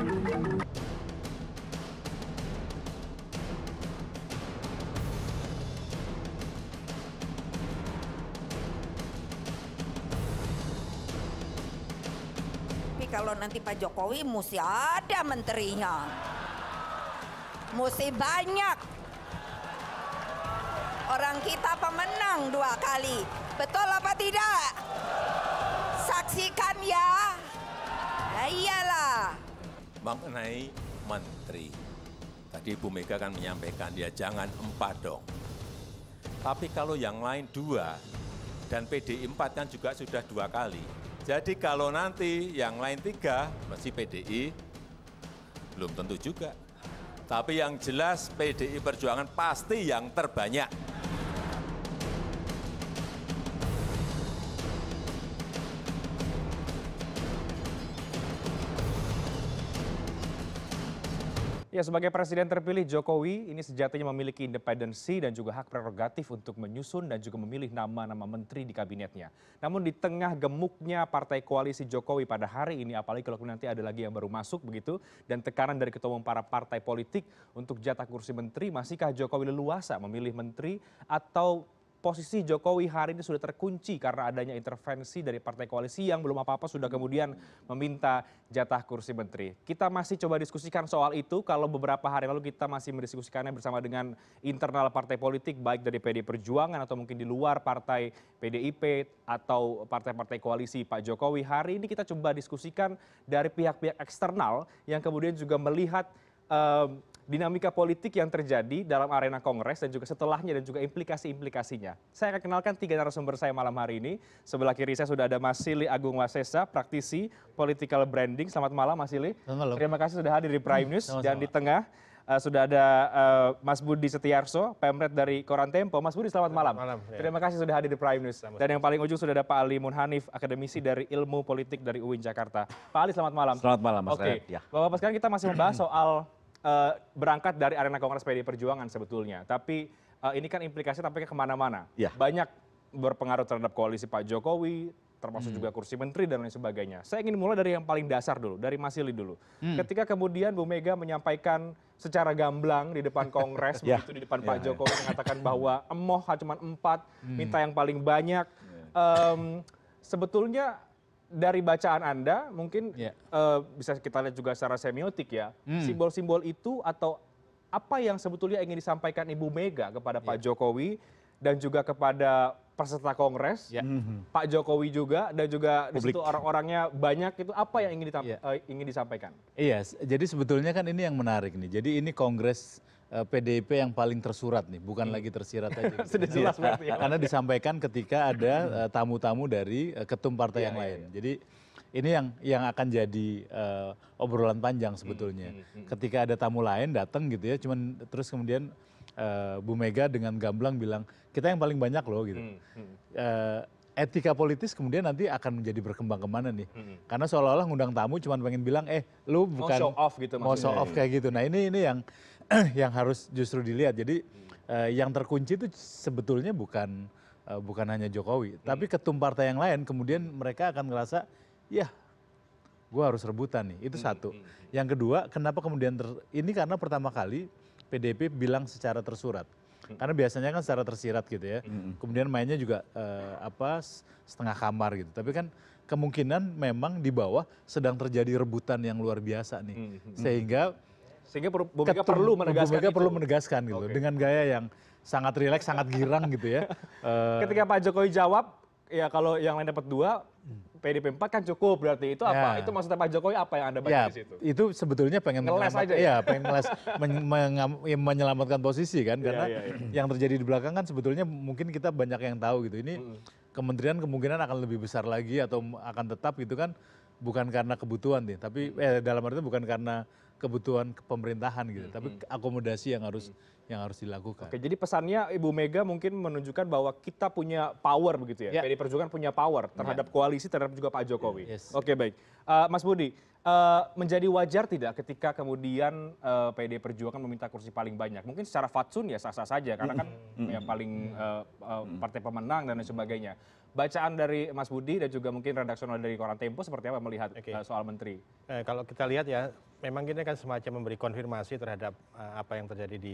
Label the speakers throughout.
Speaker 1: Tapi
Speaker 2: kalau nanti Pak Jokowi mesti
Speaker 3: ada menterinya. Mesti banyak. Orang kita pemenang dua kali. Betul apa tidak? Saksikan ya. Nah, iyalah mengenai menteri. Tadi Ibu Mega kan menyampaikan, ya jangan empat dong. Tapi kalau yang lain dua, dan PDI empat kan juga sudah dua kali. Jadi kalau nanti yang lain tiga, masih PDI, belum tentu juga. Tapi yang jelas PDI Perjuangan pasti yang terbanyak.
Speaker 2: Ya, sebagai presiden terpilih jokowi ini sejatinya memiliki independensi dan juga hak prerogatif untuk menyusun dan juga memilih nama nama menteri di kabinetnya. Namun di tengah gemuknya partai koalisi Jokowi pada hari ini, apalagi kalau nanti ada lagi yang baru masuk begitu, dan tekanan dari ketua umum para partai politik untuk jatah kursi menteri, masihkah Jokowi leluasa memilih menteri atau posisi Jokowi hari ini sudah terkunci karena adanya intervensi dari partai koalisi yang belum apa-apa sudah kemudian meminta jatah kursi menteri. Kita masih coba diskusikan soal itu kalau beberapa hari lalu kita masih mendiskusikannya bersama dengan internal partai politik baik dari PD Perjuangan atau mungkin di luar partai PDIP atau partai-partai koalisi Pak Jokowi. Hari ini kita coba diskusikan dari pihak-pihak eksternal yang kemudian juga melihat eh, dinamika politik yang terjadi dalam arena kongres dan juga setelahnya dan juga implikasi implikasinya. Saya akan kenalkan tiga narasumber saya malam hari ini. Sebelah kiri saya sudah ada Mas Sili Agung Wasesa, praktisi political branding. Selamat malam Mas Sili. Terima kasih sudah hadir di hmm, Prime News Sama-sama. dan di tengah Uh, sudah ada uh, Mas Budi Setiarso, Pemret dari Koran Tempo. Mas Budi, selamat, selamat malam. Ya. Terima kasih sudah hadir di Prime News. Dan yang paling ujung sudah ada Pak Ali Munhanif, akademisi dari Ilmu Politik dari UIN Jakarta. Pak Ali, selamat malam. Selamat malam, Mas Oke, okay. ya. Bapak-Bapak sekarang kita masih membahas soal Eh, berangkat dari arena kongres PD perjuangan sebetulnya tapi eh, ini kan implikasi tampaknya kemana mana iya. banyak berpengaruh terhadap koalisi pak jokowi termasuk hmm. juga kursi menteri dan lain sebagainya saya ingin mulai dari yang paling dasar dulu dari mas silly dulu hmm. ketika kemudian bu mega menyampaikan secara gamblang di depan kongres ya. begitu di depan ya, pak ya. jokowi mengatakan bahwa emoh cuma empat hmm. minta yang paling banyak sebetulnya dari bacaan anda mungkin ya. eh, bisa kita lihat juga secara semiotik ya hmm. simbol simbol itu atau apa yang sebetulnya ingin disampaikan ibu mega kepada pak ya. jokowi dan juga kepada peserta kongres ya. mhm. pak jokowi juga dan juga di situ orang orangnya banyak itu apa yang ingin eh, disampaikan
Speaker 1: iya jadi sebetulnya kan ini yang menarik nih jadi ini kongres pdip eh, yang paling tersurat nih bukan hmm. lagi tersirat aja gitu. ya. karena disampaikan ketika ada eh, tamu tamu dari eh, ketum partai iya, yang iya, lain iya. jadi ini yang yang akan jadi obrolan panjang hmm, sebetulnya hmm, ketika ada tamu lain datang gitu ya cuman terus kemudian Bu Mega dengan gamblang bilang kita yang paling banyak loh gitu etika politis kemudian nanti akan menjadi berkembang kemana nih? hmm Karena seolah-olah ngundang tamu cuma pengen bilang, eh lu bukan mau show off gitu, mau show off kayak gitu. Nah ini ini yang yang harus justru dilihat jadi eh, yang terkunci itu sebetulnya bukan eh, bukan hanya jokowi hmm. tapi ketum partai yang lain kemudian mereka akan ngerasa ya gue harus rebutan nih itu hmm, satu hmm, yang kedua kenapa kemudian ini karena pertama kali pdip bilang secara tersurat karena biasanya kan secara tersirat gitu ya kemudian mainnya juga eh, apa setengah kamar gitu tapi kan kemungkinan memang di bawah sedang terjadi rebutan yang luar biasa nih sehingga sehingga bu mega perlu menegaskan bu mega perlu menegaskan gitu dengan gaya yang sangat rileks sangat girang gitu ya eh, ketika
Speaker 2: pak jokowi jawab ya kalau yang lain dapat dua PDP 4 kan cukup berarti itu apa ya. itu maksudnya Pak Jokowi apa yang Anda baca ya, di situ?
Speaker 1: Itu sebetulnya pengen ngeles aja ya, ya pengen ngeles men men ya, menyelamatkan posisi kan iya, karena ya, ya, ya. yang terjadi di belakang kan sebetulnya mungkin kita banyak yang tahu gitu. Ini hmm. kementerian kemungkinan akan lebih besar lagi atau akan tetap gitu kan bukan karena kebutuhan nih, tapi eh dalam artinya bukan karena kebutuhan pemerintahan gitu tapi akomodasi yang harus yang harus dilakukan
Speaker 2: oke jadi pesannya ibu mega mungkin menunjukkan bahwa kita punya power begitu ya, ya. pd perjuangan punya power terhadap ya. koalisi terhadap juga pak jokowi oke baik eh, mas budi eh, menjadi wajar tidak ketika kemudian eh, pd perjuangan meminta kursi paling banyak mungkin secara fatsun ya sah sah saja karena kan yang paling partai pemenang dan lain sebagainya bacaan dari Mas Budi dan juga mungkin redaksional dari Koran Tempo seperti apa melihat okay. Eh, soal menteri?
Speaker 4: Eh, kalau kita lihat ya, memang ini kan semacam memberi konfirmasi terhadap uh, apa yang terjadi di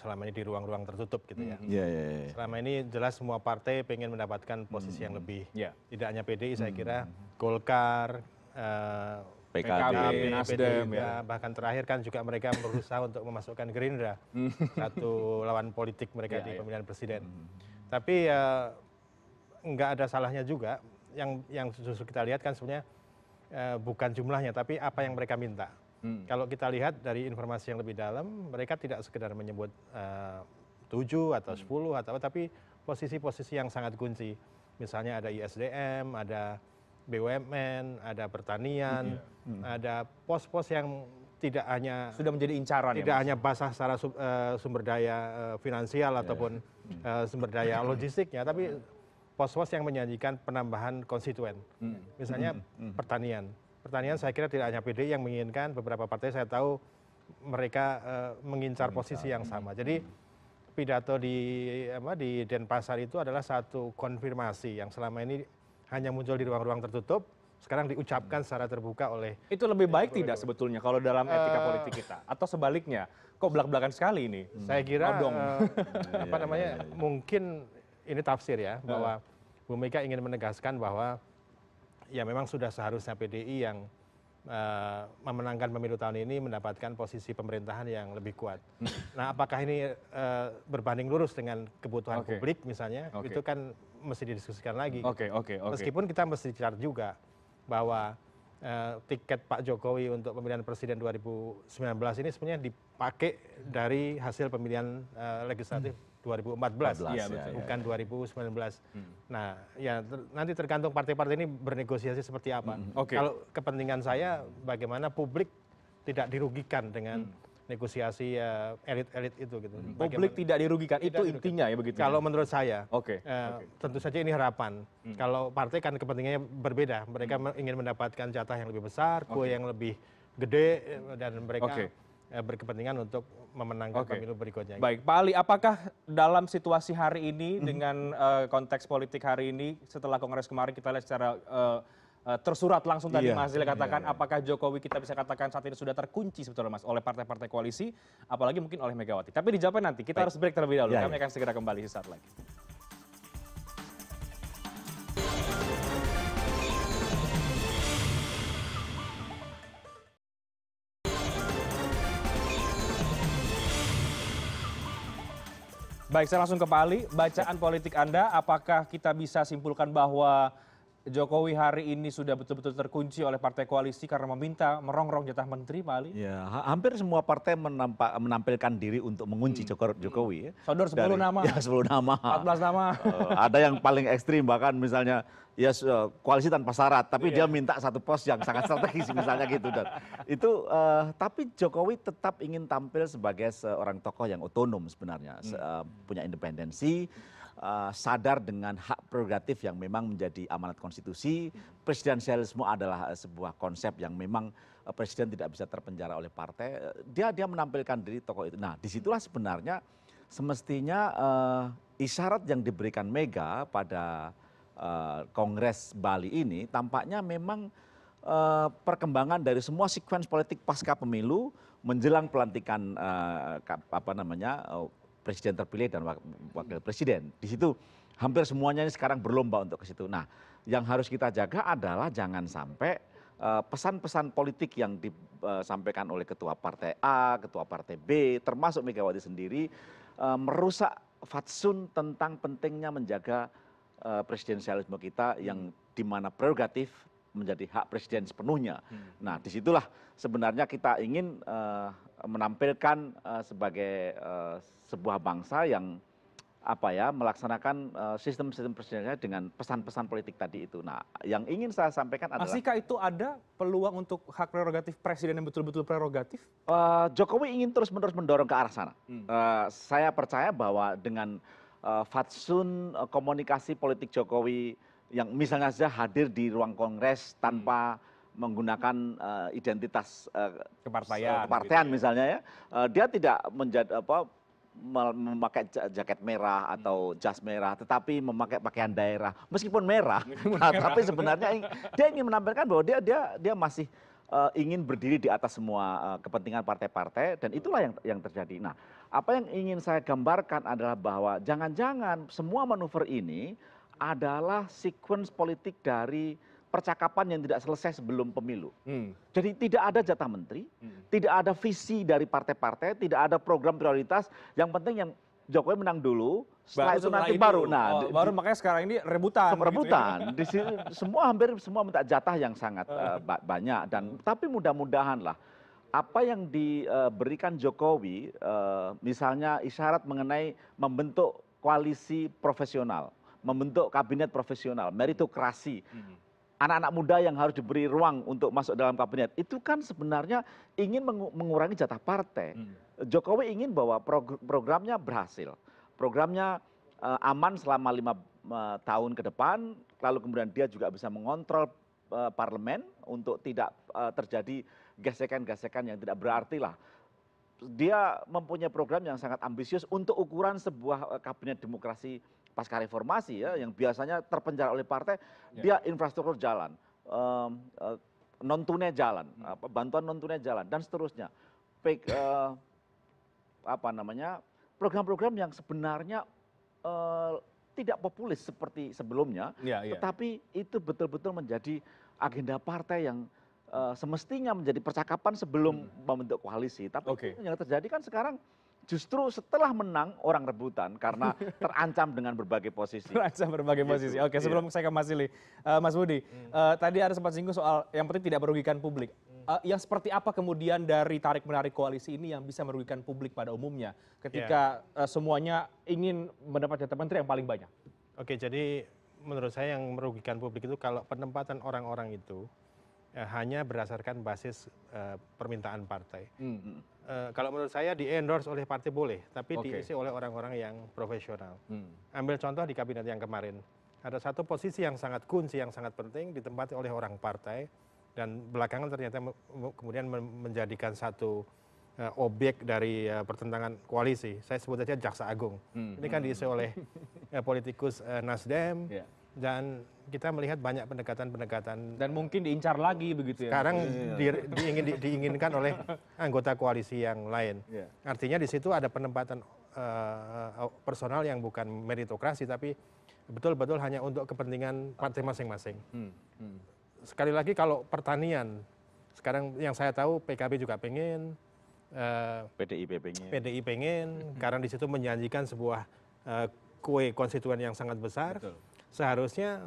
Speaker 4: selama ini di ruang-ruang tertutup gitu ya. Mm -hmm. yeah, yeah, yeah. Iya. Selama ini jelas semua partai ingin mendapatkan posisi mm -hmm. yang mm-hmm. lebih. Yeah. Tidak hanya PDI, saya mm-hmm. kira Golkar, uh, eh, PKB, Nasdem, ya. ya. bahkan terakhir kan juga mereka berusaha untuk memasukkan Gerindra mm-hmm. satu lawan politik mereka yeah, di iya. pemilihan yeah. presiden. Mm -hmm. Tapi ya nggak ada salahnya juga yang yang justru kita lihat kan sebenarnya eh, bukan jumlahnya tapi apa yang mereka minta hmm. kalau kita lihat dari informasi yang lebih dalam mereka tidak sekedar menyebut eh, tujuh atau hmm. sepuluh atau tapi posisi-posisi yang sangat kunci misalnya ada ISDM ada BUMN ada pertanian iya. hmm. ada pos-pos yang tidak hanya sudah menjadi incaran ya, tidak ya, hanya basah secara eh, sumber daya finansial iya. ataupun sumber daya logistiknya tapi pos pos yang menyajikan penambahan konstituen hmm. misalnya hmm, hmm, pertanian pertanian saya kira tidak hanya pdi yang menginginkan beberapa partai saya tahu mereka eh, mengincar posisi yang sama jadi pidato di apa di denpasar itu adalah satu konfirmasi yang selama ini
Speaker 2: hanya muncul di ruang-ruang tertutup sekarang diucapkan secara terbuka oleh itu lebih baik tidak sebetulnya kalau dalam etika eh, politik kita atau sebaliknya kok belak belakan sekali ini saya kira Uh, apa iya, iya, namanya iya, mungkin ini tafsir ya bahwa bu mega ingin menegaskan
Speaker 4: bahwa ya memang sudah seharusnya pdi yang eh, memenangkan pemilu tahun ini mendapatkan posisi pemerintahan yang lebih kuat. Nah, apakah ini uh, berbanding lurus dengan kebutuhan okay. publik misalnya? Okay. Itu kan mesti didiskusikan lagi. Mm. Oke, okay, oke, okay, oke. Okay. Meskipun kita mesti bicara juga bahwa uh, tiket Pak Jokowi untuk pemilihan presiden 2019 ini sebenarnya dipakai dari hasil pemilihan uh, legislatif hmm 2014 iya, ya, betul. Ya, bukan ya. 2019. Hmm. Nah, ya ter nanti tergantung partai-partai ini bernegosiasi seperti apa. Hmm. hmm. Okay. Kalau kepentingan saya bagaimana publik tidak dirugikan dengan hmm negosiasi elit eh, elit-elit itu gitu. Hmm. Publik tidak dirugikan tidak itu dirugikan. intinya ya begitu. Kalau menurut saya, Okay. Uh, eh, okay. Tentu saja ini harapan. Hmm. Kalau partai kan kepentingannya berbeda. Mereka hmm. ingin mendapatkan jatah yang lebih besar, kue okay. yang lebih gede
Speaker 2: eh, dan mereka okay. Eh, berkepentingan untuk memenangkan okay. pemilu berikutnya. Baik, Pak Ali, apakah dalam situasi hari ini mhm. dengan uh, konteks politik hari ini setelah Kongres kemarin kita lihat secara uh, tersurat langsung tadi iya, Mas Zil katakan, iya, iya. apakah Jokowi kita bisa katakan saat ini sudah terkunci sebetulnya Mas oleh partai-partai koalisi, apalagi mungkin oleh Megawati. Tapi dijawabnya nanti. Kita Baik. harus break terlebih dahulu. Ya, Kami iya. akan segera kembali sesaat lagi. baik saya langsung ke pak ali bacaan politik anda apakah kita bisa simpulkan bahwa Jokowi hari ini sudah betul-betul terkunci oleh partai koalisi karena meminta merongrong jatah menteri,
Speaker 3: Pak Ali? Ya, hampir semua partai menampak, menampilkan diri untuk mengunci hmm. Jokowi. Ya. Sodor 10 Dari, nama. Ya, 10 nama. 14 nama. Uh, ada yang paling ekstrim bahkan misalnya ya eh, koalisi tanpa syarat, tapi yeah. dia minta satu pos yang sangat strategis misalnya gitu dan itu uh, tapi Jokowi tetap ingin tampil sebagai seorang tokoh yang otonom sebenarnya, hmm. uh, punya independensi. Eh, sadar dengan hak prerogatif yang memang menjadi amanat konstitusi. Presidensialisme adalah eh, sebuah konsep yang memang eh, presiden tidak bisa terpenjara oleh partai. Dia dia menampilkan diri tokoh itu. Nah, disitulah sebenarnya semestinya uh, isyarat yang diberikan Mega pada uh, Kongres Bali ini tampaknya memang uh, perkembangan dari semua sekuens politik pasca pemilu menjelang pelantikan uh, apa namanya presiden terpilih dan wakil presiden di situ hampir semuanya ini sekarang berlomba untuk ke situ nah yang harus kita jaga adalah jangan sampai eh, pesan pesan politik yang disampaikan eh, oleh ketua partai a ketua partai b termasuk megawati sendiri eh, merusak fatsun tentang pentingnya menjaga presidensialisme kita yang di mana prerogatif menjadi hak presiden sepenuhnya. Hmm. Nah, disitulah sebenarnya kita ingin eh, menampilkan eh, sebagai eh, sebuah bangsa yang apa ya melaksanakan sistem sistem presidennya dengan pesan-pesan politik tadi itu. Nah, yang ingin saya sampaikan adalah. Masihkah
Speaker 2: itu ada peluang untuk hak prerogatif presiden yang betul-betul prerogatif?
Speaker 3: Uh, Jokowi ingin terus-menerus mendorong ke arah sana. Hmm. Uh, saya percaya bahwa dengan uh, fatsun uh, komunikasi politik Jokowi yang misalnya saja hadir di ruang kongres tanpa menggunakan eh, identitas eh, kepartean eh, gitu ya. misalnya ya dia tidak memakai jaket merah atau hmm. jas merah tetapi memakai pakaian daerah meskipun merah nah, tapi sebenarnya dia ingin menampilkan bahwa dia dia masih ingin berdiri di atas semua kepentingan partai-partai dan hmm. itulah yang yang terjadi nah apa yang ingin saya gambarkan adalah bahwa jangan-jangan semua manuver ini adalah sekuens politik dari percakapan yang tidak selesai sebelum pemilu. Hmm. Jadi tidak ada jatah menteri, hmm. tidak ada visi dari partai-partai, tidak ada program prioritas. Yang penting yang Jokowi menang dulu, setelah itu nanti baru. Nah, oh, baru makanya sekarang ini rebutan. Gitu ya. Rebutan. Di sini semua hampir semua minta jatah yang sangat eh, banyak dan hmm. tapi mudah-mudahan lah apa yang diberikan eh, Jokowi eh, misalnya isyarat mengenai membentuk koalisi profesional membentuk kabinet profesional, meritokrasi. Hmm. Anak-anak muda yang harus diberi ruang untuk masuk dalam kabinet itu kan sebenarnya ingin mengurangi jatah partai. Hmm. Jokowi ingin bahwa programnya berhasil, programnya eh, aman selama lima eh, tahun ke depan, lalu kemudian dia juga bisa mengontrol eh, parlemen untuk tidak terjadi gesekan-gesekan yang tidak berarti lah dia mempunyai program yang sangat ambisius untuk ukuran sebuah kabinet demokrasi pasca reformasi ya yang biasanya terpenjara oleh partai ya. dia infrastruktur jalan eh, non tunai jalan hmm. bantuan non tunai jalan dan seterusnya eh, apa namanya program-program yang sebenarnya eh, tidak populis seperti sebelumnya ya, ya. tetapi itu betul-betul menjadi agenda partai yang semestinya menjadi percakapan sebelum hmm. membentuk koalisi tapi yang terjadi kan sekarang justru setelah menang orang rebutan karena terancam dengan berbagai posisi. Terancam berbagai posisi. Gitu. Oke, sebelum iya. saya ke Mas Ili, uh, eh,
Speaker 2: Mas Budi, hmm. uh, tadi ada sempat singgung soal yang penting tidak merugikan publik. Uh, yang seperti apa kemudian dari tarik menarik koalisi ini yang bisa merugikan publik pada umumnya ketika yeah. Ya. uh, semuanya ingin mendapat jatah menteri yang paling banyak?
Speaker 4: Oke, jadi
Speaker 2: menurut saya yang merugikan publik
Speaker 4: itu kalau penempatan orang-orang itu Eh, hanya berdasarkan basis eh, permintaan partai. Hmm, hmm. Eh, kalau menurut saya di endorse oleh partai boleh, tapi diisi oleh orang-orang yang profesional. Hmm. Ambil contoh di kabinet yang kemarin, ada satu posisi yang sangat kunci, yang sangat penting ditempati oleh orang partai, dan belakangan ternyata kemudian menjadikan satu uh, objek dari uh, pertentangan koalisi. Saya sebut saja Jaksa Agung. Hmm. Ini kan diisi oleh uh, politikus uh, Nasdem, yeah dan kita melihat banyak pendekatan-pendekatan dan mungkin diincar lagi begitu ya. Sekarang iya, iya. di, diingin, di, diinginkan oleh anggota koalisi yang lain. Yeah. Artinya di situ ada penempatan uh, personal yang bukan meritokrasi tapi betul-betul hanya untuk kepentingan partai masing-masing.
Speaker 1: Hmm. Hmm.
Speaker 4: Sekali lagi kalau pertanian sekarang yang saya tahu PKB juga pengen uh, eh, PDIP pengen PDIP pengen karena di situ menjanjikan sebuah uh, kue konstituen yang sangat besar. Betul seharusnya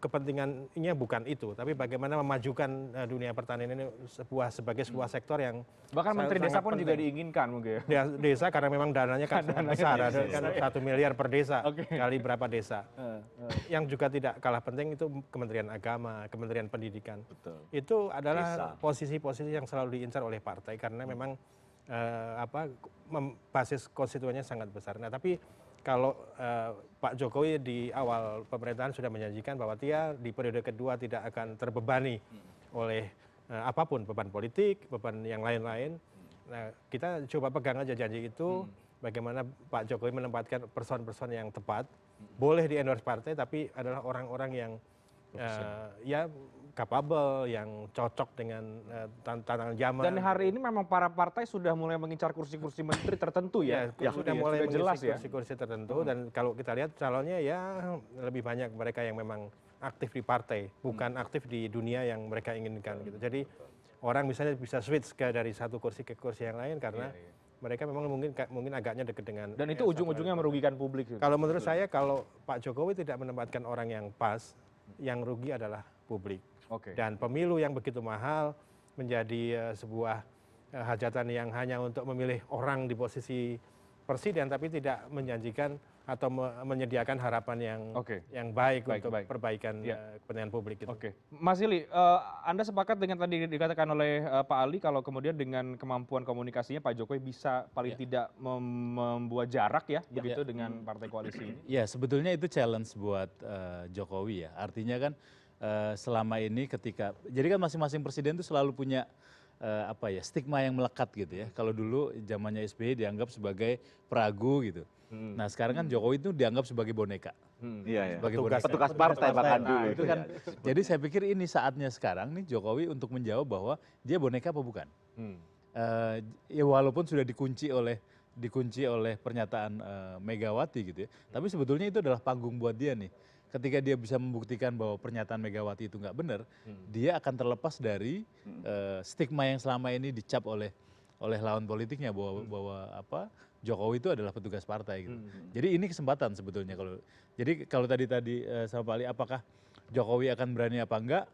Speaker 4: kepentingannya bukan itu tapi bagaimana memajukan eh, dunia pertanian ini sebuah sebagai sebuah hmm. sektor yang bahkan menteri desa pun juga
Speaker 2: diinginkan mungkin ya
Speaker 4: desa karena memang dananya kan, kan besar ada kan satu miliar per desa kali berapa desa eh, eh. yang juga tidak kalah penting itu kementerian agama kementerian pendidikan Betul. itu adalah posisi-posisi yang selalu diincar oleh partai karena hmm. memang apa basis konstituennya sangat besar nah tapi kalau eh, pak jokowi di awal pemerintahan sudah menjanjikan bahwa dia di periode kedua tidak akan terbebani hmm. oleh eh, apapun beban politik beban yang lain lain hmm. nah kita coba pegang aja janji itu hmm. bagaimana pak jokowi menempatkan person person yang tepat boleh di endorse partai tapi adalah orang orang yang eh, ya capable, yang cocok dengan uh, tantangan zaman. Dan hari ini
Speaker 2: memang para partai sudah mulai mengincar kursi-kursi menteri tertentu ya. ya, ya sudah ya, mulai sudah jelas ya.
Speaker 4: Kursi-kursi tertentu hmm. dan kalau kita lihat calonnya ya lebih banyak mereka yang memang aktif di partai, bukan hmm. aktif di dunia yang mereka inginkan gitu. Jadi orang misalnya bisa switch ke dari satu kursi ke kursi yang lain karena ya, ya mereka memang mungkin mungkin agaknya dekat dengan dan eh, itu ujung-ujungnya
Speaker 2: merugikan publik. Gitu. Kalau menurut saya
Speaker 4: kalau Pak Jokowi tidak menempatkan orang yang pas, yang rugi adalah publik dan pemilu yang begitu mahal menjadi eh, sebuah eh, hajatan yang hanya untuk memilih orang di posisi presiden tapi tidak menjanjikan
Speaker 2: atau menyediakan harapan yang okay. yang baik, baik untuk baik. perbaikan ya. Eh, kepentingan publik itu. Oke, okay. Mas Ili, uh, Anda sepakat dengan tadi dikatakan oleh uh, Pak Ali kalau kemudian dengan kemampuan komunikasinya Pak Jokowi bisa paling ya. tidak mem membuat jarak ya, ya begitu ya. dengan partai koalisi ini?
Speaker 1: Ya, sebetulnya itu challenge buat uh, Jokowi ya. Artinya kan Eh, selama ini ketika jadi kan masing masing presiden itu selalu punya eh, apa ya stigma yang melekat gitu ya kalau dulu zamannya sby dianggap sebagai peragu gitu hmm. nah sekarang kan jokowi itu dianggap sebagai boneka hmm, iya, iya, sebagai petugas partai bahkan dulu nah, itu kan iya, iya. jadi saya pikir ini saatnya sekarang nih jokowi untuk menjawab bahwa dia boneka apa bukan hmm. eh, ya walaupun sudah dikunci oleh dikunci oleh pernyataan Megawati gitu ya tapi sebetulnya itu adalah panggung buat dia nih ketika dia bisa membuktikan bahwa pernyataan megawati itu nggak benar hmm. dia akan terlepas dari hmm. eh, stigma yang selama ini dicap oleh oleh lawan politiknya bahwa hmm. bahwa apa jokowi itu adalah petugas partai gitu jadi ini kesempatan sebetulnya kalau jadi kalau tadi tadi eh, sama pak ali apakah jokowi akan berani apa enggak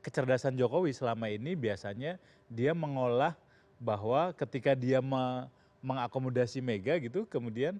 Speaker 1: kecerdasan jokowi selama ini biasanya dia mengolah bahwa ketika dia mengakomodasi mega gitu kemudian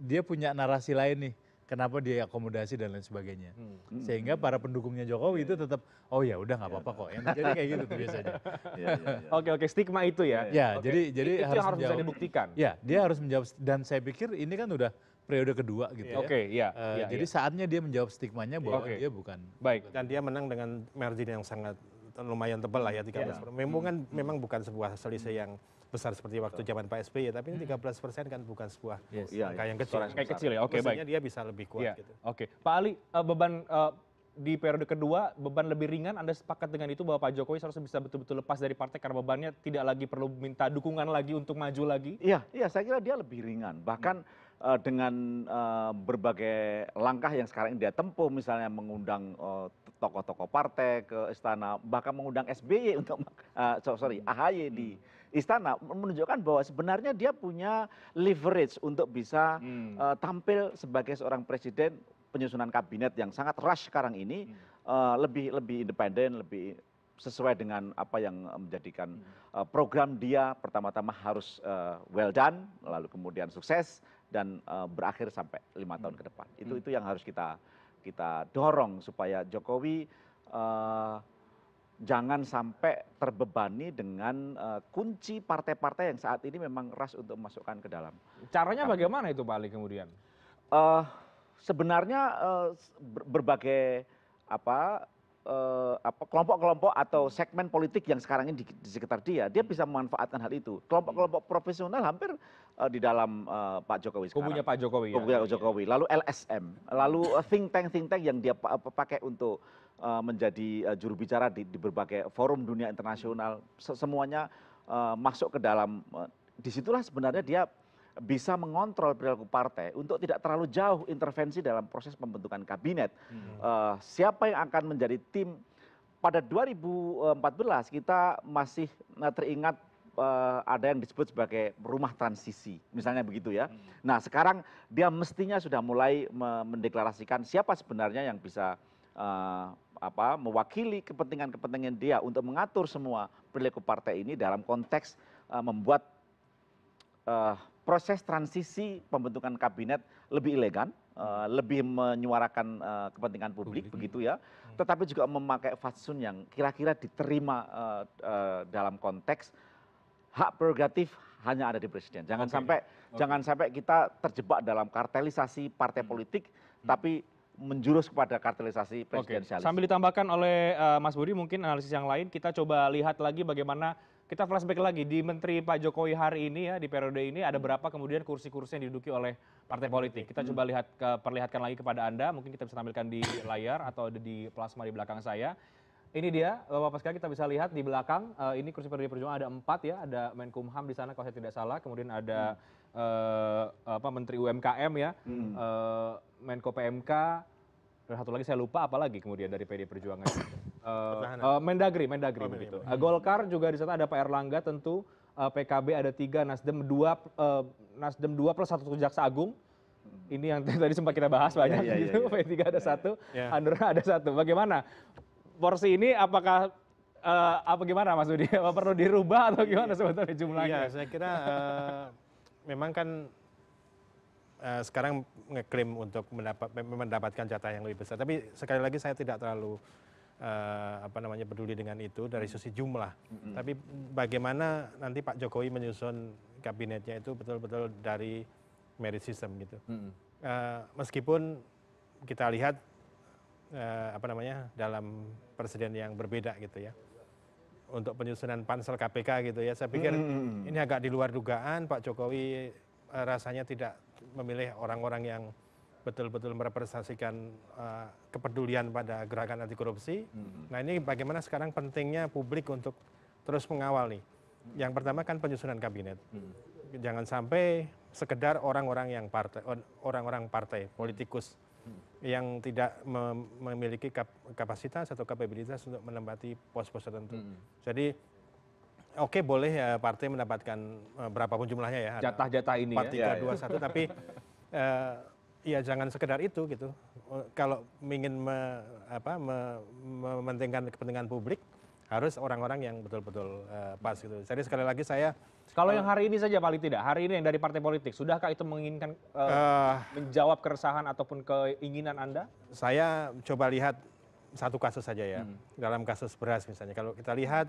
Speaker 1: dia punya narasi lain nih kenapa dia akomodasi dan lain sebagainya. Hmm. hmm. Sehingga para pendukungnya Jokowi itu iya. tetap oh ya udah nggak apa-apa kok. Yang terjadi kayak gitu tuh biasanya. Iya, iya, oke oke stigma itu ya.
Speaker 2: Ya, okay. jadi jadi itu harus, harus menjawab, bisa dibuktikan.
Speaker 1: Ya, dia harus menjawab dan saya pikir ini kan udah periode kedua gitu ya. Oke, okay, iya. Uh, ya, jadi saatnya dia menjawab stigmanya bahwa okay. dia bukan. Baik, dan dia
Speaker 4: menang dengan margin yang sangat lumayan tebal lah ya 13 persen. Memang kan hmm. memang bukan sebuah selisih yang besar seperti waktu zaman Pak SBY, tapi hmm. ini 13 persen kan bukan sebuah yes. Iya, angka iya. yang kecil. kayak kecil ya, oke okay, baik.
Speaker 2: dia bisa lebih kuat. Yeah. Gitu. Oke, okay. Pak Ali, eh, beban uh, di periode kedua beban lebih ringan. Anda sepakat dengan itu bahwa Pak Jokowi seharusnya bisa betul-betul lepas dari partai karena bebannya tidak lagi perlu
Speaker 3: minta dukungan lagi untuk maju lagi. Iya, iya saya kira dia lebih ringan. Bahkan hmm. uh, dengan uh, berbagai langkah yang sekarang dia tempuh misalnya mengundang uh, tokoh-tokoh partai ke istana, bahkan mengundang SBY untuk uh, sorry hmm. AHY di hmm istana menunjukkan bahwa sebenarnya dia punya leverage untuk bisa hmm. eh, tampil sebagai seorang presiden penyusunan kabinet yang sangat rush sekarang ini hmm. eh, lebih lebih independen lebih sesuai dengan apa yang menjadikan hmm. eh, program dia pertama-tama harus well done lalu kemudian sukses dan berakhir sampai lima tahun ke depan itu itu yang harus kita kita dorong supaya Jokowi uh, jangan sampai terbebani dengan eh, kunci partai partai yang saat ini memang ras untuk memasukkan ke dalam. Caranya bagaimana itu Pak Ali kemudian? Uh, sebenarnya uh, berbagai apa Eh, kelompok-kelompok atau hmm. segmen politik yang sekarang ini di, di sekitar dia, dia hmm. bisa memanfaatkan hal itu. Kelompok-kelompok hmm. profesional hampir uh, di dalam uh, Pak Jokowi sekarang. Ya. Kubunya Pak Jokowi. Kubunya ya. Jokowi. Lalu LSM, lalu think tank think tank yang dia pakai untuk uh, menjadi uh, juru bicara di, di berbagai forum dunia internasional. Semuanya uh, masuk ke dalam. Uh, disitulah sebenarnya dia bisa mengontrol perilaku partai untuk tidak terlalu jauh intervensi dalam proses pembentukan kabinet. Hmm. Uh, siapa yang akan menjadi tim pada 2014 kita masih eh, teringat eh, ada yang disebut sebagai rumah transisi, misalnya begitu ya. Hmm. Nah sekarang dia mestinya sudah mulai mendeklarasikan siapa sebenarnya yang bisa uh, apa mewakili kepentingan-kepentingan dia untuk mengatur semua perilaku partai ini dalam konteks uh, membuat uh, proses transisi pembentukan kabinet lebih elegan, eh, lebih menyuarakan eh, kepentingan publik iya. begitu ya, hmm. tetapi juga memakai fatsun yang kira-kira diterima eh, dalam konteks hak prerogatif hanya ada di presiden. Jangan sampai jangan sampai kita terjebak dalam kartelisasi partai hmm. politik hmm. tapi menjurus kepada kartelisasi presidensialis. Okay. Sambil
Speaker 2: ditambahkan oleh Mas Budi mungkin analisis yang lain kita coba lihat lagi bagaimana kita flashback lagi di menteri pak jokowi hari ini ya di periode ini ada berapa kemudian kursi kursi yang diduduki oleh partai politik kita coba hmm. lihat perlihatkan lagi kepada anda mungkin kita bisa tampilkan di layar atau ada di plasma di belakang saya ini dia bapak bapak sekalian kita bisa lihat di belakang eh, ini kursi pdi perjuangan ada empat ya ada menkumham di sana kalau saya tidak salah kemudian ada hmm. eh, menteri umkm ya hmm. eh, menko pmk dan satu lagi saya lupa apalagi kemudian dari PD Perjuangan eh, eh, Mendagri Mendagri oh, begitu eh, Golkar juga di sana ada Pak Erlangga tentu PKB ada tiga Nasdem dua Nasdem dua plus satu Jaksa Agung ini yang tadi sempat kita bahas iya, banyak yeah, yeah, gitu yeah, yeah. P3 ada iya. satu yeah. Hanura ada satu bagaimana porsi ini apakah uh, apa gimana maksudnya Apa perlu dirubah atau gimana iya. sebetulnya jumlahnya? Iya, saya kira uh, memang kan Eh, sekarang
Speaker 4: ngeklaim untuk mendapatkan jatah yang lebih besar. Tapi sekali lagi saya tidak terlalu eh, apa namanya peduli dengan itu dari hmm. sisi jumlah. Mm-hmm. Tapi bagaimana nanti Pak Jokowi menyusun kabinetnya itu betul-betul dari merit system gitu. Mm-hmm. Uh, meskipun kita lihat uh, apa namanya dalam presiden yang berbeda gitu ya untuk penyusunan pansel KPK gitu ya. Saya pikir hmm ini agak di luar dugaan Pak Jokowi rasanya tidak memilih orang-orang yang betul-betul merepresentasikan uh, kepedulian pada gerakan anti korupsi. Hmm. Nah ini bagaimana sekarang pentingnya publik untuk terus mengawal nih. Yang pertama kan penyusunan kabinet. Hmm. Jangan sampai sekedar orang-orang yang partai, orang-orang partai, politikus hmm. yang tidak memiliki kapasitas atau kapabilitas untuk menempati pos-pos tertentu. Hmm. Jadi oke boleh eh, partai mendapatkan eh, berapapun jumlahnya ya. Jatah-jatah ini ya, iya, iya. dua satu tapi eh, ya jangan sekedar itu gitu. Kalau ingin me, apa, me,
Speaker 2: mementingkan kepentingan publik harus orang-orang yang betul-betul uh, pas gitu. Jadi sekali lagi saya kalau uh, yang hari ini saja paling tidak, hari ini yang dari partai politik, sudahkah itu menginginkan uh, uh, menjawab keresahan ataupun keinginan Anda? Saya coba lihat satu kasus saja
Speaker 4: ya. Hmm. Dalam kasus beras misalnya, kalau kita lihat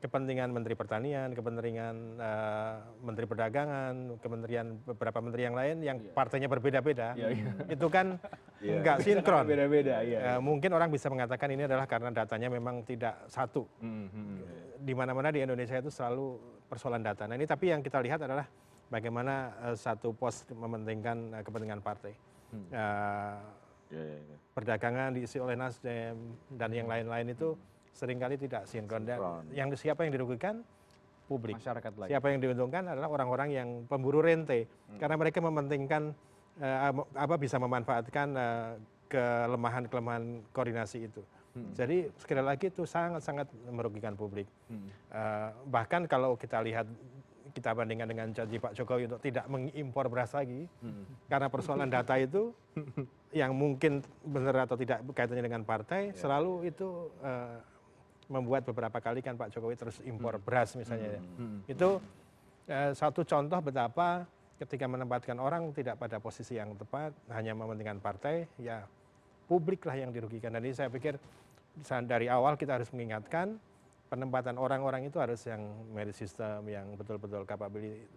Speaker 4: kepentingan menteri pertanian kepentingan eh, menteri perdagangan kementerian beberapa menteri yang lain yang iya. partainya berbeda beda iya, iya. itu kan nggak sinkron berbeda-beda, eh, mungkin orang bisa mengatakan ini adalah karena datanya memang tidak satu
Speaker 1: hmm, hmm, hmm.
Speaker 4: di mana mana di Indonesia itu selalu persoalan data nah ini tapi yang kita lihat adalah bagaimana eh, satu pos mementingkan kepentingan partai perdagangan diisi oleh Nasdem dan yang lain-lain itu seringkali tidak sinkron dan yang siapa yang dirugikan publik Masyarakat siapa yang diuntungkan adalah orang-orang yang pemburu rente hmm. karena mereka mementingkan eh, apa bisa memanfaatkan eh, kelemahan kelemahan koordinasi itu hmm. jadi sekali lagi itu sangat sangat merugikan publik hmm. eh, bahkan kalau kita lihat kita bandingkan dengan janji Pak Jokowi untuk tidak mengimpor beras lagi hmm. karena persoalan data itu yang mungkin benar atau tidak kaitannya dengan partai yeah. selalu itu uh, membuat beberapa kali kan Pak Jokowi terus impor hmm. beras misalnya. Ya. Hmm. hmm. Itu eh, satu contoh betapa ketika menempatkan orang tidak pada posisi yang tepat, hanya mementingkan partai, ya publiklah yang dirugikan. dan ini saya pikir dari awal kita harus mengingatkan penempatan orang-orang itu harus yang merit system, yang betul-betul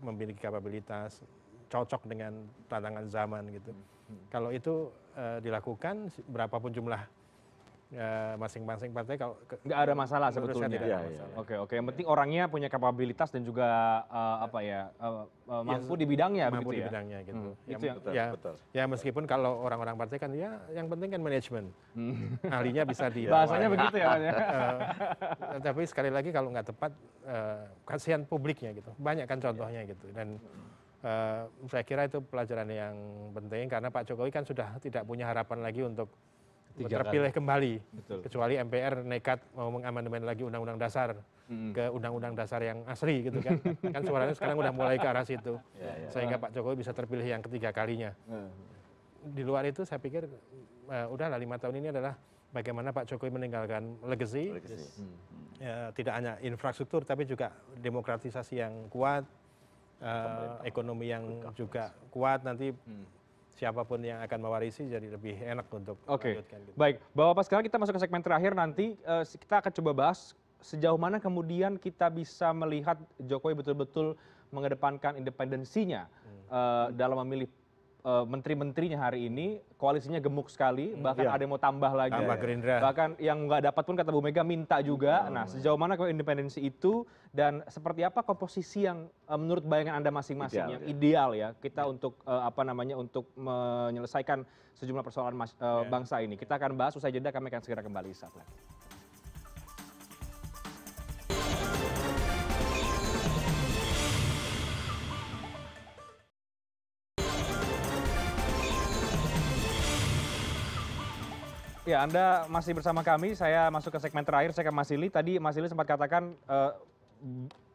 Speaker 4: memiliki kapabilitas, cocok dengan tantangan zaman gitu. Hmm.
Speaker 2: Kalau itu e, dilakukan, berapapun jumlah
Speaker 4: Ya, masing-masing
Speaker 2: partai kalau nggak ada masalah sebetulnya. Tidak ya, ada iya, iya, masalah. Iya. Oke oke, yang penting orangnya punya kapabilitas dan juga uh, apa ya uh, mampu di bidangnya mampu di ya. bidangnya gitu. Hmm. Ya, itu yang, betul, ya, betul. ya
Speaker 4: meskipun kalau orang-orang partai kan ya yang penting kan manajemen hmm. ahlinya bisa di bahasanya ya. begitu ya. uh, tapi sekali lagi kalau nggak tepat uh, kasihan publiknya gitu. Banyak kan contohnya gitu dan uh, saya kira itu pelajaran yang penting karena Pak Jokowi kan sudah tidak punya harapan lagi untuk terpilih kembali kecuali mpr nekat mau mengamandemen lagi undang undang dasar ke undang undang dasar yang asli gitu kan kan suaranya sekarang udah mulai ke arah situ ya, ya. sehingga pak jokowi bisa terpilih yang ketiga kalinya nah. di luar itu saya pikir uh, udahlah lima tahun ini adalah bagaimana Pak Jokowi meninggalkan legacy, legacy. Hmm. Ya, tidak hanya infrastruktur tapi juga demokratisasi yang kuat, uh, ekonomi yang juga kuat nanti hmm siapapun
Speaker 2: yang akan mewarisi jadi lebih enak untuk Oke. melanjutkan. Gitu. Baik, Bapak sekarang kita masuk ke segmen terakhir nanti uh, kita akan coba bahas sejauh mana kemudian kita bisa melihat Jokowi betul-betul mengedepankan independensinya uh, dalam memilih Eh, menteri menterinya hari ini koalisinya gemuk sekali hmm, bahkan iya. ada yang mau tambah lagi iya. bahkan yang nggak dapat pun kata Bu Mega minta juga hmm. nah sejauh mana kalau independensi itu dan seperti apa komposisi yang eh, menurut bayangan anda masing-masing yang ya. ideal ya kita ya. untuk eh, apa namanya untuk menyelesaikan sejumlah persoalan ya. bangsa ini kita akan bahas usai jeda kami akan segera kembali saat lagi Ya, Anda masih bersama kami. Saya masuk ke segmen terakhir. Saya ke Mas Ili. Tadi Mas Ili sempat katakan uh,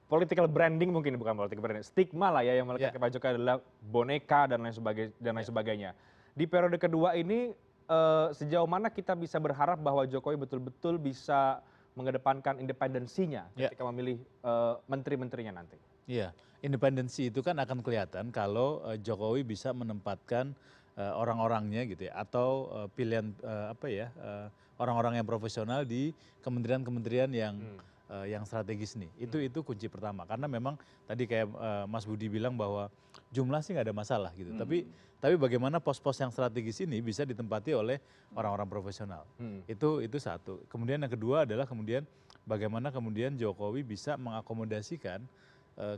Speaker 2: political branding mungkin bukan politik branding, stigma lah ya yang melekat yeah. ke Pak Jokowi adalah boneka dan lain sebagainya dan lain yeah. sebagainya. Di periode kedua ini uh, sejauh mana kita bisa berharap bahwa Jokowi betul-betul bisa mengedepankan independensinya yeah. ketika memilih uh, menteri-menterinya nanti?
Speaker 1: Iya, yeah. independensi itu kan akan kelihatan kalau uh, Jokowi bisa menempatkan Eh, orang orangnya gitu ya atau eh, pilihan eh, apa ya orang orang yang profesional di kementerian kementerian yang hmm. yang strategis nih itu hmm. itu kunci pertama karena memang tadi kayak Mas Budi bilang bahwa jumlah sih nggak ada masalah gitu tapi hmm. tapi bagaimana pos-pos yang strategis ini bisa ditempati oleh orang-orang profesional itu itu satu kemudian yang kedua adalah kemudian bagaimana kemudian Jokowi bisa mengakomodasikan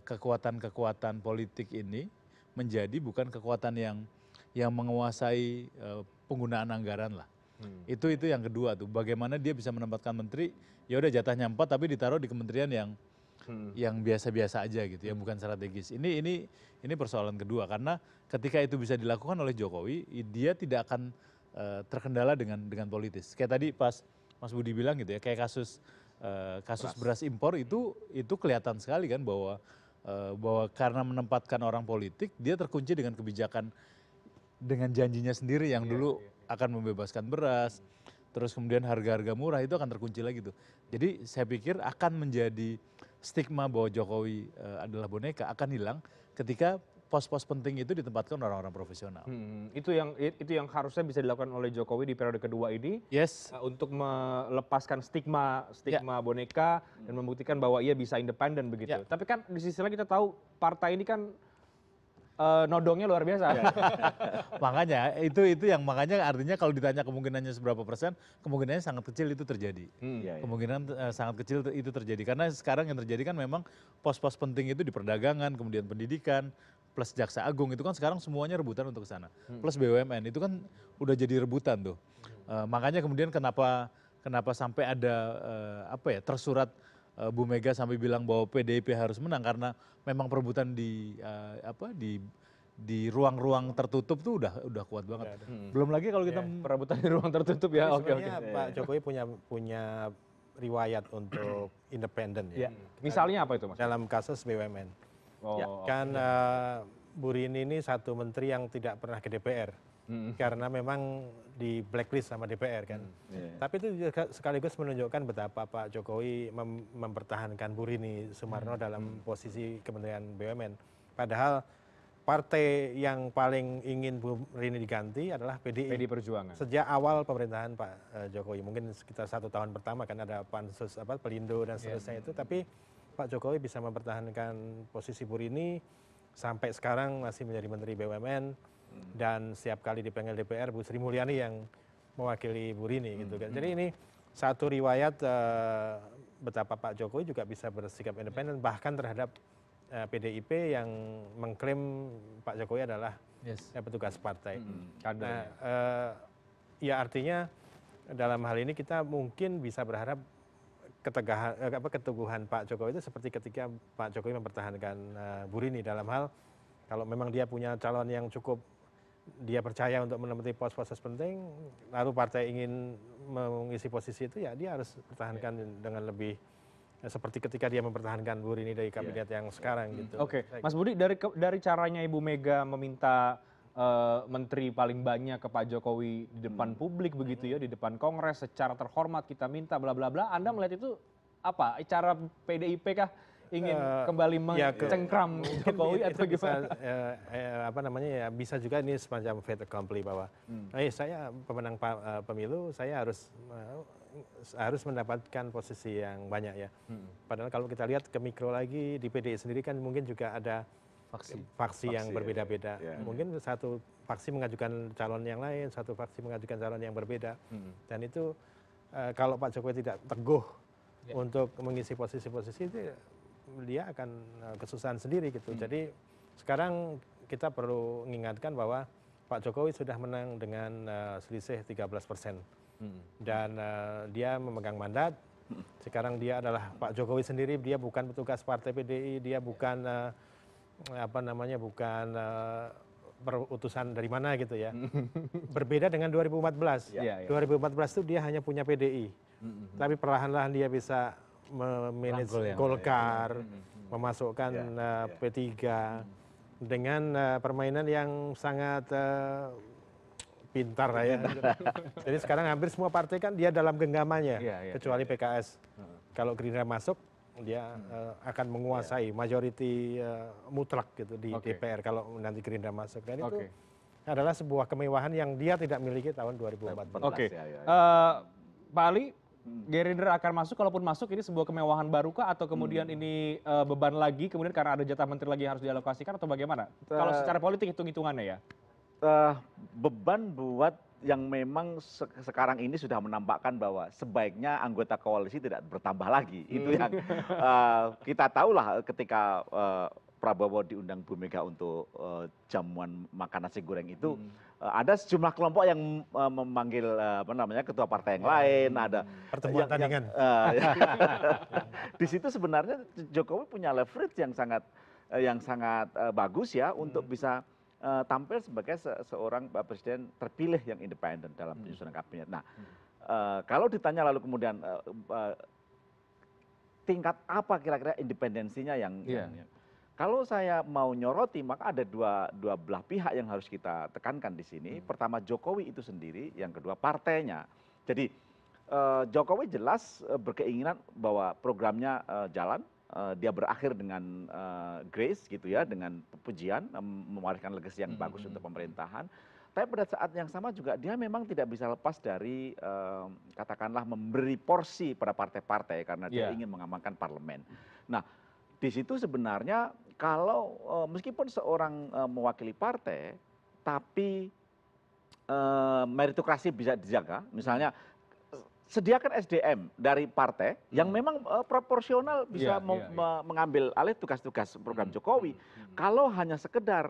Speaker 1: kekuatan-kekuatan politik ini menjadi bukan kekuatan yang yang menguasai eh, penggunaan anggaran lah. Hmm. Itu itu yang kedua tuh, bagaimana dia bisa menempatkan menteri, ya udah jatahnya empat tapi ditaruh di kementerian yang hmm. yang biasa-biasa aja gitu ya, bukan strategis. Ini ini ini persoalan kedua karena ketika itu bisa dilakukan oleh Jokowi, dia tidak akan uh, terkendala dengan dengan politis. Kayak tadi pas Mas Budi bilang gitu ya, kayak kasus eh, kasus beras, impor itu itu kelihatan sekali kan bahwa bahwa karena menempatkan orang politik, dia terkunci dengan kebijakan dengan janjinya sendiri yang iya, dulu iya, iya. akan membebaskan beras terus kemudian harga harga murah itu akan terkunci lagi tuh jadi saya pikir akan menjadi stigma bahwa Jokowi eh, adalah boneka akan hilang ketika pos-pos penting itu ditempatkan orang-orang profesional. Hmm, itu yang
Speaker 2: itu yang harusnya bisa dilakukan oleh Jokowi di periode kedua ini. Yes. Uh, untuk melepaskan stigma stigma yeah. boneka dan membuktikan bahwa ia bisa independen begitu. Yeah. Tapi kan di sisi lain kita tahu partai ini kan
Speaker 1: Eh, nodongnya luar biasa. Iya. makanya itu itu yang makanya artinya kalau ditanya kemungkinannya seberapa persen, kemungkinannya sangat kecil itu terjadi. Hmm. Ya, ya. Kemungkinan uh, sangat kecil itu terjadi karena sekarang yang terjadi kan memang pos-pos penting itu di perdagangan, kemudian pendidikan, plus jaksa agung itu kan sekarang semuanya rebutan untuk ke sana. Hmm. Plus BUMN itu kan udah jadi rebutan tuh. Uh, makanya kemudian kenapa kenapa sampai ada uh, apa ya tersurat Eh, bu mega sampai bilang bahwa pdip harus menang karena memang perebutan di eh, apa di di ruang ruang tertutup tuh udah udah kuat banget hmm. belum lagi kalau kita iya, perebutan di ruang tertutup ya oke oke pak jokowi punya punya
Speaker 4: riwayat untuk independen ya iya. kan misalnya apa itu mas dalam kasus bumn oh. kan eh, bu rini ini satu menteri yang tidak pernah ke dpr karena memang di blacklist sama DPR kan. Iya, iya. Tapi itu sekaligus menunjukkan betapa Pak Jokowi mem mempertahankan Burini Sumarno dalam posisi Kementerian BUMN. Padahal partai yang paling ingin Burini diganti adalah PDI. PDI Perjuangan. Sejak awal pemerintahan Pak eh, Jokowi, mungkin sekitar satu tahun pertama kan ada pansus apa pelindo dan iya. seterusnya yeah. itu, tapi Pak Jokowi bisa mempertahankan posisi Burini sampai sekarang masih menjadi Menteri BUMN dan setiap kali dipanggil DPR Bu Sri Mulyani yang mewakili Bu Rini gitu kan. Hmm, Jadi hmm. ini satu riwayat uh, betapa Pak Jokowi juga bisa bersikap independen bahkan terhadap uh, eh, PDIP yang mengklaim Pak Jokowi adalah yes. Eh, petugas partai. Mm -hmm. Nah, uh, ya artinya dalam hal ini kita mungkin bisa berharap ketegahan apa keteguhan Pak Jokowi itu seperti ketika Pak Jokowi mempertahankan uh, Bu Rini dalam hal kalau memang dia punya calon yang cukup dia percaya untuk menempati pos-pos penting, lalu partai ingin mengisi posisi itu ya dia harus
Speaker 2: pertahankan yeah. dengan lebih ya, seperti ketika dia mempertahankan Bu Rini dari iya. kabinet yeah. yang sekarang hmm. gitu. Oke, okay. Mas Budi dari dari caranya Ibu Mega meminta uh, menteri paling banyak ke Pak Jokowi di depan hmm. publik begitu ya, hmm. di depan Kongres secara terhormat kita minta bla bla bla. Anda melihat itu apa? Cara PDIP kah? ingin eh, kembali ya, mencengkram Jokowi atau gimana?
Speaker 4: Eh, eh, apa namanya ya bisa juga ini semacam fait accompli bahwa hmm. eh saya pemenang pemilu saya harus harus mendapatkan posisi yang banyak ya. Hmm. Padahal kalau kita lihat ke mikro lagi di PDI sendiri kan mungkin juga ada faksi, faksi yang ya. berbeda-beda. Ya. Hmm. Mungkin satu faksi mengajukan calon yang lain, satu faksi mengajukan calon yang berbeda. Hmm. Dan itu uh, kalau Pak Jokowi tidak teguh ya. untuk mengisi posisi-posisi itu dia akan eh, kesusahan sendiri gitu. Hmm. Jadi sekarang kita perlu mengingatkan bahwa Pak Jokowi sudah menang dengan uh, selisih 13 persen hmm. dan uh, dia memegang mandat. Hmm. Sekarang dia adalah Pak Jokowi sendiri, dia bukan petugas partai PDI, dia bukan uh, apa namanya bukan uh, perutusan dari mana gitu ya. Berbeda dengan 2014. Ya, ya. 2014 ya. itu dia hanya punya PDI. Mm hmm, -hmm. Tapi perlahan-lahan dia bisa memanage ya, golkar ya. Hmm, hmm, hmm. memasukkan ya, eh, p tiga dengan eh, permainan yang sangat eh, pintar lah ya. Iya, iya. Jadi sekarang hampir semua partai kan dia dalam genggamannya, ya, ya, kecuali iya, ya, PKS. Kalau Gerindra masuk, dia hmm. uh, akan menguasai majority uh, mutlak gitu di okay. DPR kalau nanti Gerindra masuk. Dan okay. itu adalah sebuah kemewahan
Speaker 2: yang dia tidak miliki tahun 2014. Oke, okay. ya, ya, ya. uh, Pak Ali, Hmm. gerindra akan masuk kalaupun masuk ini sebuah kemewahan baru kah atau kemudian hmm. ini e, beban lagi kemudian karena ada jatah
Speaker 3: menteri lagi yang harus dialokasikan atau bagaimana kalau secara politik hitung hitungannya ya beban buat yang memang sekarang ini sudah menampakkan bahwa sebaiknya anggota koalisi tidak bertambah lagi itu hmm. yang e, kita tahulah ketika e, prabowo diundang bu mega untuk eh, jamuan makan nasi goreng itu hmm. eh, ada sejumlah kelompok yang eh, memanggil apa namanya ketua partai yang ya. lain ada pertemuan ya, ya. tandingan di situ sebenarnya Jokowi punya leverage yang sangat yang sangat bagus ya untuk hmm. bisa tampil sebagai se seorang presiden terpilih yang independen dalam hmm. penyusunan kabinet. Nah, kalau ditanya lalu kemudian tingkat apa kira-kira independensinya yang, yeah. yang kalau saya mau nyoroti maka ada dua dua belah pihak yang harus kita tekankan di sini hmm. pertama jokowi itu sendiri yang kedua partainya jadi eh, jokowi jelas eh, berkeinginan bahwa programnya eh, jalan dia berakhir dengan grace gitu ya dengan pujian mewariskan legacy yang hmm, bagus hmm, untuk pemerintahan tapi pada saat yang sama juga dia memang tidak bisa lepas dari eh, katakanlah memberi porsi pada partai-partai karena dia iya. ingin mengamankan parlemen. Nah, di situ sebenarnya kalau eh, meskipun seorang eh, mewakili partai tapi eh, meritokrasi bisa dijaga misalnya sediakan sdm dari partai yang hmm. memang proporsional bisa iya, iya, iya. mengambil alih tugas-tugas program hmm, jokowi hmm, kalau hanya sekedar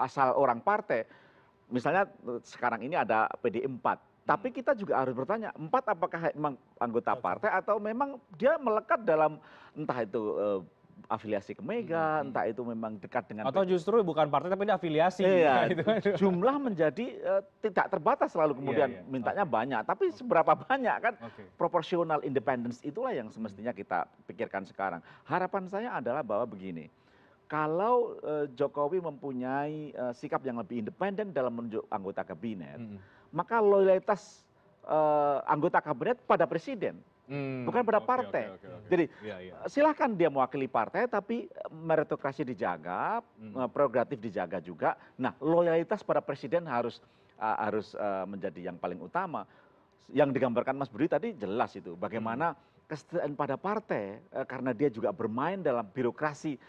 Speaker 3: asal orang partai misalnya sekarang ini ada pdi empat tapi hmm. kita juga harus bertanya empat apakah memang anggota partai atau memang dia melekat dalam entah itu eh, afiliasi ke Mega, hmm, hmm. entah itu memang dekat dengan atau
Speaker 2: justru bukan partai tapi ini afiliasi. Iya, gitu kan.
Speaker 3: jumlah menjadi eh, tidak terbatas lalu iya, kemudian iya. mintanya banyak, tapi seberapa banyak kan proporsional independence itulah yang semestinya kita pikirkan sekarang. Harapan saya adalah bahwa begini, kalau eh, Jokowi mempunyai sikap yang lebih independen dalam menunjuk anggota kabinet maka loyalitas eh, anggota kabinet pada presiden hmm, bukan pada partai jadi iya, iya. Eh, silahkan dia mewakili partai tapi meritokrasi dijaga hmm. eh, prerogatif dijaga juga nah loyalitas pada presiden harus harus menjadi yang paling utama yang digambarkan Mas Budi tadi jelas itu bagaimana hmm. kesetiaan pada partai karena dia juga bermain dalam birokrasi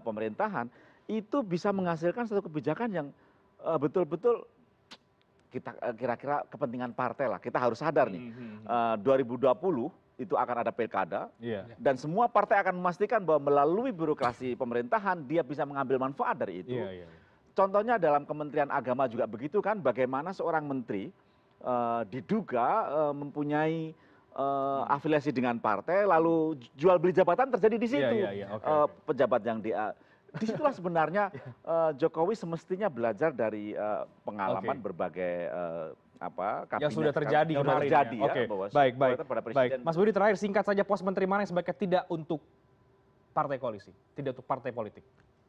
Speaker 3: pemerintahan itu bisa menghasilkan satu kebijakan yang betul-betul kita eh, kira kira kepentingan partai lah kita harus sadar nih hmm, hmm, hmm. Eh, dua ribu dua puluh itu akan ada pilkada iya. dan semua partai akan memastikan bahwa melalui birokrasi pemerintahan dia bisa mengambil manfaat dari itu iya, iya, contohnya dalam kementerian agama juga begitu kan bagaimana seorang menteri eh, diduga mempunyai uh, afiliasi dengan partai lalu jual beli jabatan terjadi di situ yeah, yeah, yeah. Okay, uh, pejabat yang dia disitulah sebenarnya iya. eh, jokowi semestinya belajar dari eh, pengalaman berbagai eh, apa yang sudah terjadi ya. Ya, baik baik baik mas budi
Speaker 2: terakhir singkat saja pos menteri mana yang sebaiknya tidak untuk partai koalisi tidak untuk partai politik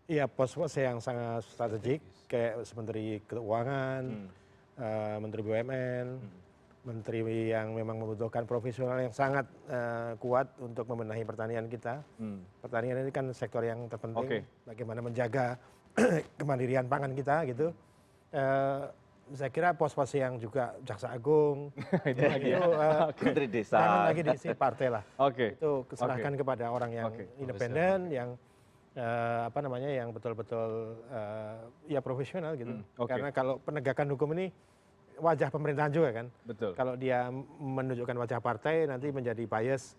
Speaker 4: iya pos pos yang sangat strategik kayak menteri keuangan hmm. menteri bumn hmm menteri yang memang membutuhkan profesional yang sangat eh, kuat untuk membenahi pertanian kita. Hmm. Pertanian ini kan sektor yang terpenting. Bagaimana menjaga kemandirian pangan kita gitu. Eh, saya kira pos-pos yang juga Jaksa Agung, itu lagi ya. Eh, menteri Desa, lagi diisi partai lah.
Speaker 2: Okay. Itu okay.
Speaker 4: kepada orang yang independen, yang uh, apa namanya yang betul-betul uh, ya profesional gitu. Hmm, okay. Karena kalau penegakan hukum ini wajah pemerintahan juga kan betul kalau dia menunjukkan wajah partai nanti
Speaker 2: menjadi bias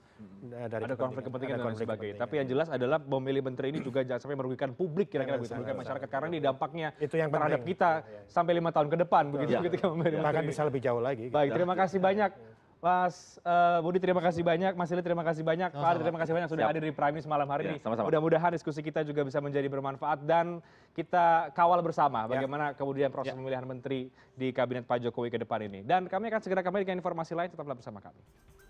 Speaker 2: eh, dari ada konflik kepentingan dan sebagainya tapi yang jelas adalah memilih menteri ini juga jangan sampai merugikan publik kira-kira iya, begitu merugikan masyarakat karena ini dampaknya itu yang terhadap kita iya, iya. sampai lima tahun ke depan begitu ketika memilih bahkan bisa lebih jauh lagi baik terima kasih banyak Mas eh, Budi terima kasih banyak, Mas Ili terima kasih banyak, Pak Ari terima kasih banyak sudah hadir di Prime News malam hari iya, ini. Mudah-mudahan diskusi kita juga bisa menjadi bermanfaat dan kita kawal bersama iya. bagaimana kemudian proses iya. pemilihan menteri di kabinet Pak Jokowi ke depan ini. Dan kami akan segera kembali dengan informasi lain, tetaplah bersama kami.